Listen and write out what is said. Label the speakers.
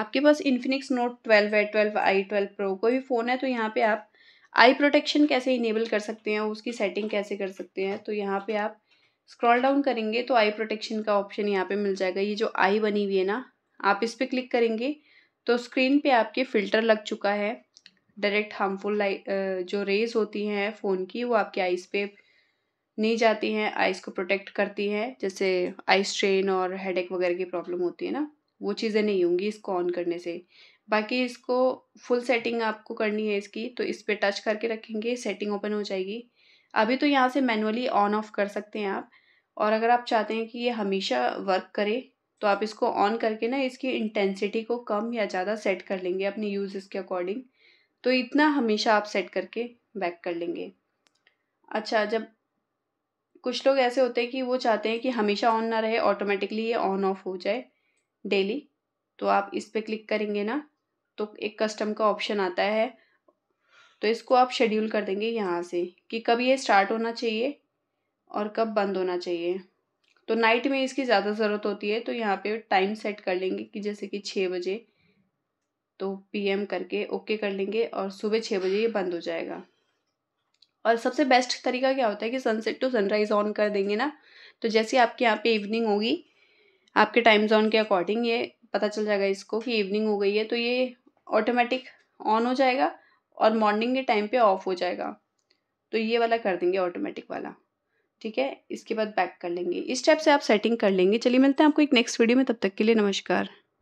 Speaker 1: आपके पास Infinix note twelve है ट्वेल्व आई ट्वेल्व प्रो कोई भी फ़ोन है तो यहाँ पे आप आई प्रोटेक्शन कैसे इनेबल कर सकते हैं उसकी सेटिंग कैसे कर सकते हैं तो यहाँ पे आप स्क्रॉल डाउन करेंगे तो आई प्रोटेक्शन का ऑप्शन यहाँ पे मिल जाएगा ये जो आई बनी हुई है ना आप इस पर क्लिक करेंगे तो स्क्रीन पर आपके फ़िल्टर लग चुका है डायरेक्ट हार्मफुल लाइट जो रेज होती हैं फ़ोन की वो आपके आइज़ पे नहीं जाती हैं आइज़ को प्रोटेक्ट करती हैं जैसे आई स्ट्रेन और हेडेक वगैरह की प्रॉब्लम होती है ना वो चीज़ें नहीं होंगी इसको ऑन करने से बाकी इसको फुल सेटिंग आपको करनी है इसकी तो इस पर टच करके रखेंगे सेटिंग ओपन हो जाएगी अभी तो यहाँ से मैनुअली ऑन ऑफ कर सकते हैं आप और अगर आप चाहते हैं कि ये हमेशा वर्क करे तो आप इसको ऑन करके ना इसकी इंटेंसिटी को कम या ज़्यादा सेट कर लेंगे अपने यूज़ के अकॉर्डिंग तो इतना हमेशा आप सेट करके बैक कर लेंगे अच्छा जब कुछ लोग ऐसे होते हैं कि वो चाहते हैं कि हमेशा ऑन ना रहे ऑटोमेटिकली ये ऑन ऑफ हो जाए डेली तो आप इस पर क्लिक करेंगे ना तो एक कस्टम का ऑप्शन आता है तो इसको आप शेड्यूल कर देंगे यहाँ से कि कब ये स्टार्ट होना चाहिए और कब बंद होना चाहिए तो नाइट में इसकी ज़्यादा ज़रूरत होती है तो यहाँ पे टाइम सेट कर लेंगे कि जैसे कि छः बजे तो पीएम करके ओके कर लेंगे और सुबह छः बजे ये बंद हो जाएगा और सबसे बेस्ट तरीका क्या होता है कि सनसेट टू सनराइज़ ऑन कर देंगे ना तो जैसे आपके यहाँ पर इवनिंग होगी आपके टाइम जोन के अकॉर्डिंग ये पता चल जाएगा इसको कि इवनिंग हो गई है तो ये ऑटोमेटिक ऑन हो जाएगा और मॉर्निंग के टाइम पे ऑफ हो जाएगा तो ये वाला कर देंगे ऑटोमेटिक वाला ठीक है इसके बाद बैक कर लेंगे इस टाइप से आप सेटिंग कर लेंगे चलिए मिलते हैं आपको एक नेक्स्ट वीडियो में तब तक के लिए नमस्कार